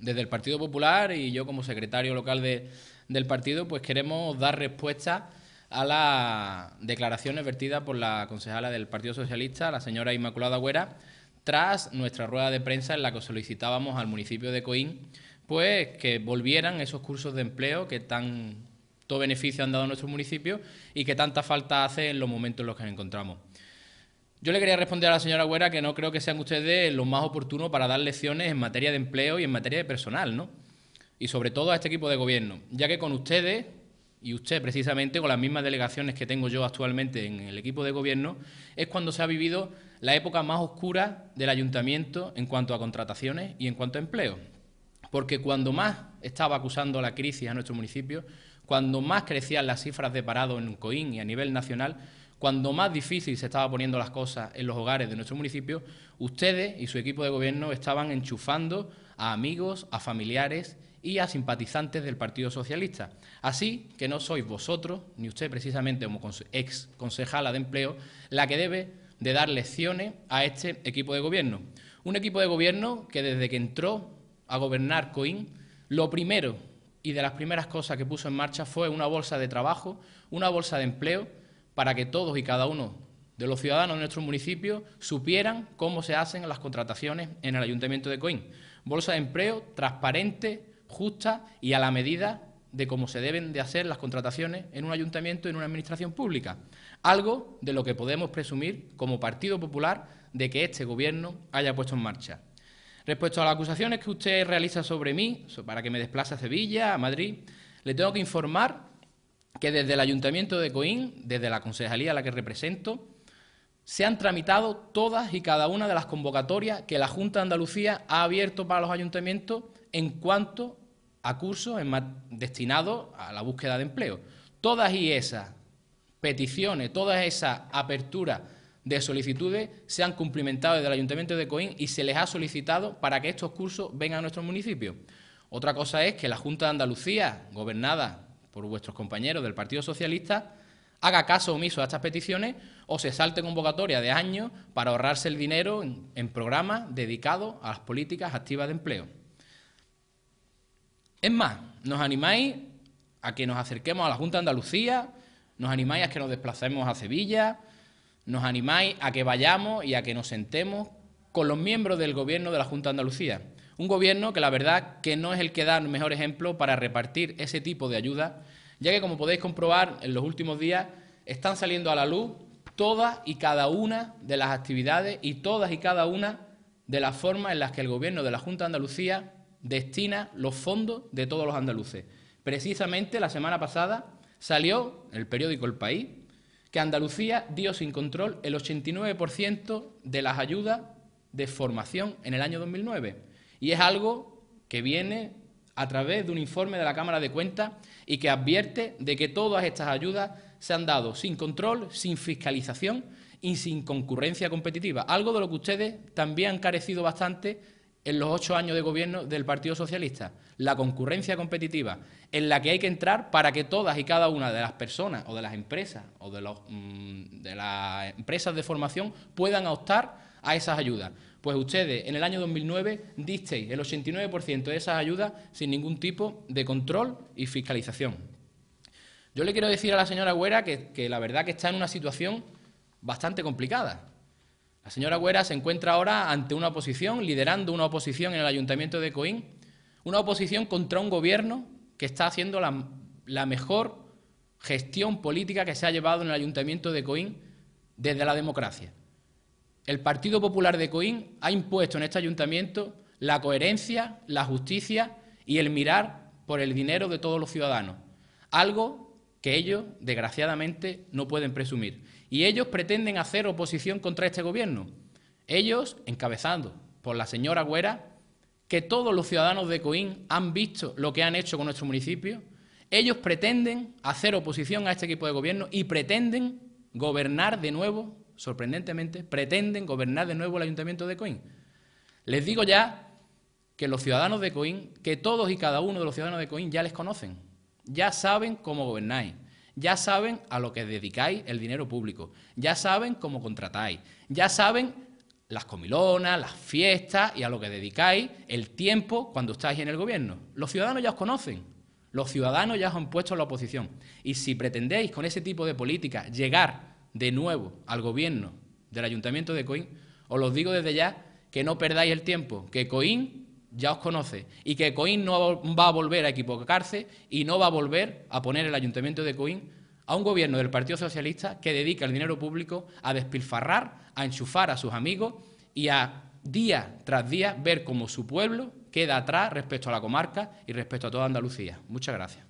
desde el Partido Popular y yo como secretario local del partido, pues queremos dar respuesta a las declaraciones vertidas por la concejala del Partido Socialista, la señora Inmaculada Güera, tras nuestra rueda de prensa en la que solicitábamos al municipio de Coín pues que volvieran esos cursos de empleo que tanto beneficio han dado a nuestro municipio y que tanta falta hace en los momentos en los que nos encontramos. Yo le quería responder a la señora Güera que no creo que sean ustedes los más oportunos para dar lecciones en materia de empleo y en materia de personal, ¿no? Y sobre todo a este equipo de gobierno, ya que con ustedes y usted precisamente, con las mismas delegaciones que tengo yo actualmente en el equipo de gobierno, es cuando se ha vivido la época más oscura del ayuntamiento en cuanto a contrataciones y en cuanto a empleo. Porque cuando más estaba acusando la crisis a nuestro municipio, cuando más crecían las cifras de parado en Coín y a nivel nacional, cuando más difícil se estaba poniendo las cosas en los hogares de nuestro municipio, ustedes y su equipo de gobierno estaban enchufando a amigos, a familiares y a simpatizantes del Partido Socialista. Así que no sois vosotros, ni usted precisamente como ex concejala de empleo, la que debe de dar lecciones a este equipo de gobierno. Un equipo de gobierno que desde que entró a gobernar Coín, lo primero y de las primeras cosas que puso en marcha fue una bolsa de trabajo, una bolsa de empleo para que todos y cada uno de los ciudadanos de nuestro municipio supieran cómo se hacen las contrataciones en el Ayuntamiento de Coín. Bolsa de empleo transparente, justa y a la medida de cómo se deben de hacer las contrataciones en un ayuntamiento y en una administración pública. Algo de lo que podemos presumir como Partido Popular de que este Gobierno haya puesto en marcha. Respecto a las acusaciones que usted realiza sobre mí, para que me desplace a Sevilla, a Madrid, le tengo que informar que desde el Ayuntamiento de Coín, desde la concejalía a la que represento, se han tramitado todas y cada una de las convocatorias que la Junta de Andalucía ha abierto para los ayuntamientos en cuanto a cursos destinados a la búsqueda de empleo. Todas y esas peticiones, todas esas aperturas de solicitudes se han cumplimentado desde el Ayuntamiento de Coín y se les ha solicitado para que estos cursos vengan a nuestro municipio. Otra cosa es que la Junta de Andalucía, gobernada por vuestros compañeros del Partido Socialista, haga caso omiso a estas peticiones o se salte convocatoria de años para ahorrarse el dinero en, en programas dedicados a las políticas activas de empleo. Es más, nos animáis a que nos acerquemos a la Junta de Andalucía, nos animáis a que nos desplacemos a Sevilla, nos animáis a que vayamos y a que nos sentemos con los miembros del Gobierno de la Junta de Andalucía un gobierno que la verdad que no es el que da el mejor ejemplo para repartir ese tipo de ayuda, ya que como podéis comprobar en los últimos días están saliendo a la luz todas y cada una de las actividades y todas y cada una de las formas en las que el gobierno de la Junta de Andalucía destina los fondos de todos los andaluces. Precisamente la semana pasada salió en el periódico El País que Andalucía dio sin control el 89% de las ayudas de formación en el año 2009. Y es algo que viene a través de un informe de la Cámara de Cuentas y que advierte de que todas estas ayudas se han dado sin control, sin fiscalización y sin concurrencia competitiva, algo de lo que ustedes también han carecido bastante en los ocho años de gobierno del Partido Socialista, la concurrencia competitiva, en la que hay que entrar para que todas y cada una de las personas o de las empresas o de, mm, de las empresas de formación puedan optar a esas ayudas. Pues ustedes en el año 2009 disteis el 89% de esas ayudas sin ningún tipo de control y fiscalización. Yo le quiero decir a la señora Güera que, la verdad que está en una situación bastante complicada. La señora Güera se encuentra ahora ante una oposición, liderando una oposición en el Ayuntamiento de Coín, una oposición contra un gobierno que está haciendo la, la mejor gestión política que se ha llevado en el Ayuntamiento de Coín desde la democracia. El Partido Popular de Coín ha impuesto en este ayuntamiento la coherencia, la justicia y el mirar por el dinero de todos los ciudadanos, algo que ellos, desgraciadamente, no pueden presumir. Y ellos pretenden hacer oposición contra este gobierno. Ellos, encabezando por la señora Güera, que todos los ciudadanos de Coín han visto lo que han hecho con nuestro municipio, ellos pretenden hacer oposición a este equipo de gobierno y pretenden gobernar de nuevo sorprendentemente, pretenden gobernar de nuevo el ayuntamiento de Coín. Les digo ya que los ciudadanos de Coín, que todos y cada uno de los ciudadanos de Coín ya les conocen, ya saben cómo gobernáis, ya saben a lo que dedicáis el dinero público, ya saben cómo contratáis, ya saben las comilonas, las fiestas y a lo que dedicáis el tiempo cuando estáis en el gobierno. Los ciudadanos ya os conocen, los ciudadanos ya os han puesto en la oposición. Y si pretendéis con ese tipo de política llegar de nuevo al gobierno del Ayuntamiento de Coín, os lo digo desde ya que no perdáis el tiempo, que Coín ya os conoce y que Coín no va a volver a equivocarse y no va a volver a poner el Ayuntamiento de Coín a un gobierno del Partido Socialista que dedica el dinero público a despilfarrar, a enchufar a sus amigos y a día tras día ver cómo su pueblo queda atrás respecto a la comarca y respecto a toda Andalucía. Muchas gracias.